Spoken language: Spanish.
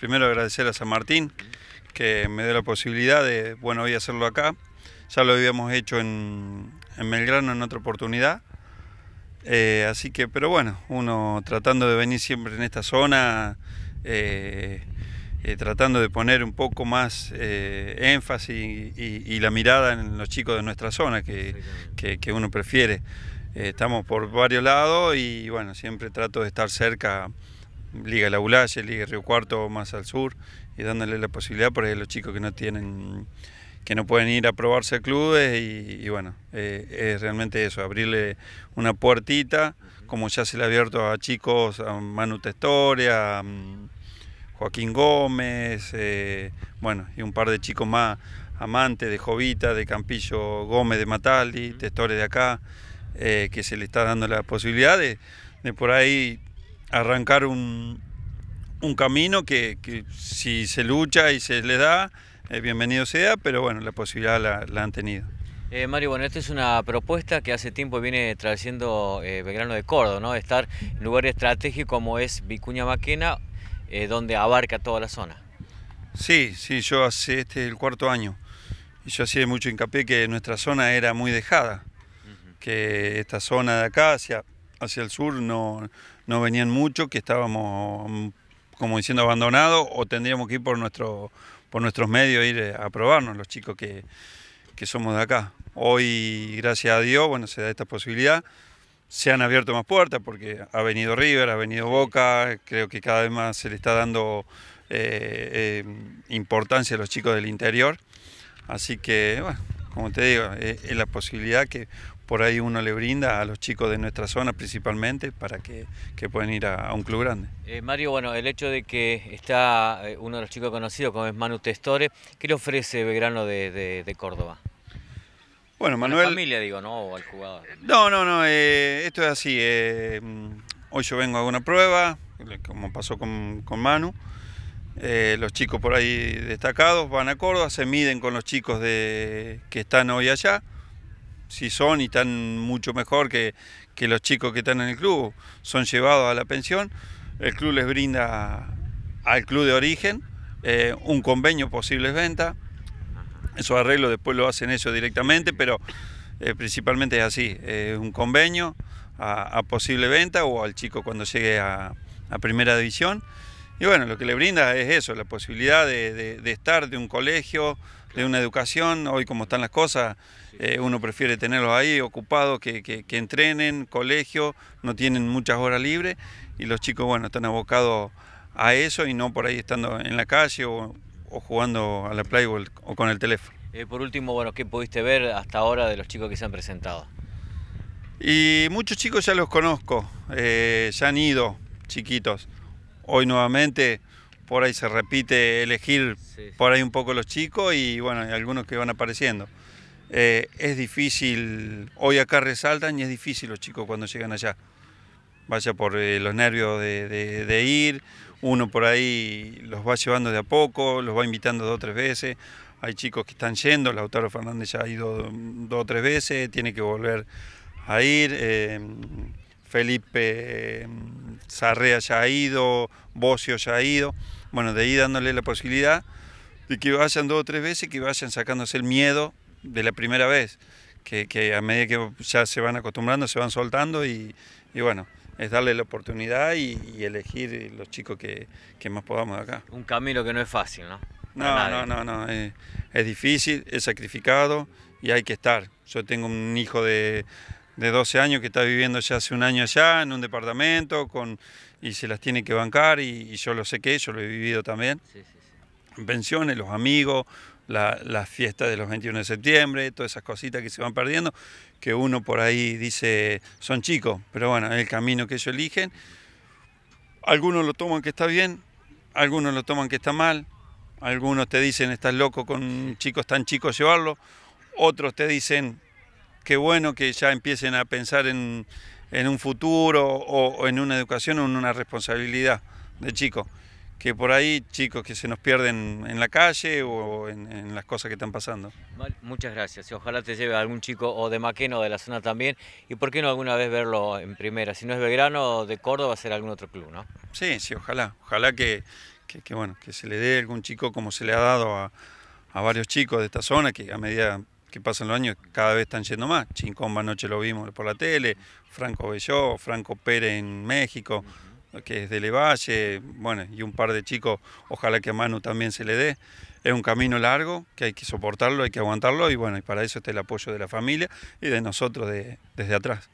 Primero agradecer a San Martín que me dio la posibilidad de, bueno, hoy hacerlo acá. Ya lo habíamos hecho en, en en otra oportunidad. Eh, así que, pero bueno, uno tratando de venir siempre en esta zona, eh, eh tratando de poner un poco más eh, énfasis y, la mirada en los chicos de nuestra zona que, que, que uno prefiere. estamos por varios lados y bueno, siempre trato de estar cerca Liga La Bulaya, Liga Río Cuarto, más al sur, y dándole la posibilidad para los chicos que no tienen, que no pueden ir a probarse a clubes, y, bueno, eh, es realmente eso, abrirle una puertita, como ya se le ha abierto a chicos, a Manu Testore, a mm, Joaquín Gómez, eh, bueno, y un par de chicos más, amantes de Jovita, de Campillo Gómez, de Mataldi, Testore de acá, eh, que se le está dando la posibilidad de por ahí arrancar un, camino que, si se lucha y se le da, bienvenido sea, pero bueno, la posibilidad la, han tenido. Eh, Mario, bueno, esta es una propuesta que hace tiempo viene trayendo eh, Belgrano de Córdoba, ¿no? Estar en lugar estratégico como es Vicuña Maquena, eh, donde abarca toda la zona. Sí, sí, yo hace, este el cuarto año, y yo hacía mucho hincapié que nuestra zona era muy dejada, que esta zona de acá hacia, hacia el sur no, no venían mucho, que estábamos mm, como diciendo abandonados o tendríamos que ir por, nuestro, por nuestros medios, ir eh, a probarnos los chicos que, que somos de acá. Hoy, gracias a Dios, bueno, se da esta posibilidad se han abierto más puertas porque ha venido River, ha venido Boca, creo que cada vez más se le está dando eh, eh, importancia a los chicos del interior. Así que, bueno, como te digo, es, eh, eh, la posibilidad que por ahí uno le brinda a los chicos de nuestra zona principalmente para que, que puedan ir a, un club grande. Eh, Mario, bueno, el hecho de que está uno de los chicos conocidos como es Manu Testore, ¿qué le ofrece Belgrano de, Córdoba? Bueno, Manuel... A la familia, digo, ¿no? O al jugador. No, no, no, esto es así. Mm, hoy yo vengo a una prueba, como pasó con, con Manu. Eh, los chicos por ahí destacados van a Córdoba, se miden con los chicos de, que están hoy allá, si son y están mucho mejor que, los chicos que están en el club, son llevados a la pensión. El club les brinda al club de origen eh, un convenio posibles ventas. Esos arreglos después lo hacen ellos directamente, pero eh, principalmente es así, un convenio a, a, posible venta o al chico cuando llegue a, a primera división. Y bueno, lo que le brinda es eso, la posibilidad de, estar, de un colegio, de una educación. Hoy como están las cosas, eh, uno prefiere tenerlos ahí ocupados, que, entrenen, colegio, no tienen muchas horas libres y los chicos, bueno, están abocados a eso y no por ahí estando en la calle o, jugando a la play o, o con el teléfono. Eh, por último, bueno, ¿qué pudiste ver hasta ahora de los chicos que se han presentado? Y muchos chicos ya los conozco, se eh, ya han ido, chiquitos hoy nuevamente por ahí se repite elegir por ahí un poco los chicos y bueno, hay algunos que van apareciendo. Eh, es difícil, hoy acá resaltan y es difícil los chicos cuando llegan allá. Vaya por eh, los nervios de, ir, uno por ahí los va llevando de a poco, los va invitando dos o tres veces. Hay chicos que están yendo, Lautaro Fernández ya ha ido dos o tres veces, tiene que volver a ir. Eh, Felipe em, Sarrea ya ha ido, Bocio ya ha ido. Bueno, de ahí dándole la posibilidad de que vayan dos o tres veces, que vayan sacándose el miedo de la primera vez, que, a medida que ya se van acostumbrando, se van soltando y, bueno, es darle la oportunidad y, elegir los chicos que, más podamos acá. Un camino que no es fácil, ¿no? No, no, no, es, es difícil, es sacrificado y hay que estar. Yo tengo un hijo de de 12 años que está viviendo ya hace un año allá en un departamento con, y se las tiene que bancar y, yo lo sé que yo lo he vivido también. Pensiones, los amigos, las fiestas de los 21 de septiembre, todas esas cositas que se van perdiendo, que uno por ahí dice son chicos, pero bueno, el camino que ellos eligen. Algunos lo toman que está bien, algunos lo toman que está mal, algunos te dicen estás loco con chicos tan chicos llevarlo, otros te dicen qué bueno que ya empiecen a pensar en, un futuro o, en una educación o en una responsabilidad de chicos. Que por ahí chicos que se nos pierden en la calle o en, las cosas que están pasando. Muchas gracias. ojalá te lleve algún chico o de Maqueno de la zona también. Y por qué no alguna vez verlo en primera. Si no es Belgrano de Córdoba, será algún otro club, ¿no? Sí, sí, ojalá. Ojalá que, que, bueno, que se le dé algún chico como se le ha dado a, a varios chicos de esta zona, que a medida que pasan los años cada vez están yendo más. Chincomba anoche lo vimos por la tele, Franco Belló, Franco Pérez en México, que es de Levalle, bueno, y un par de chicos, ojalá que a Manu también se le dé. Es un camino largo, que hay que soportarlo, hay que aguantarlo, y bueno, y para eso está el apoyo de la familia y de nosotros desde atrás.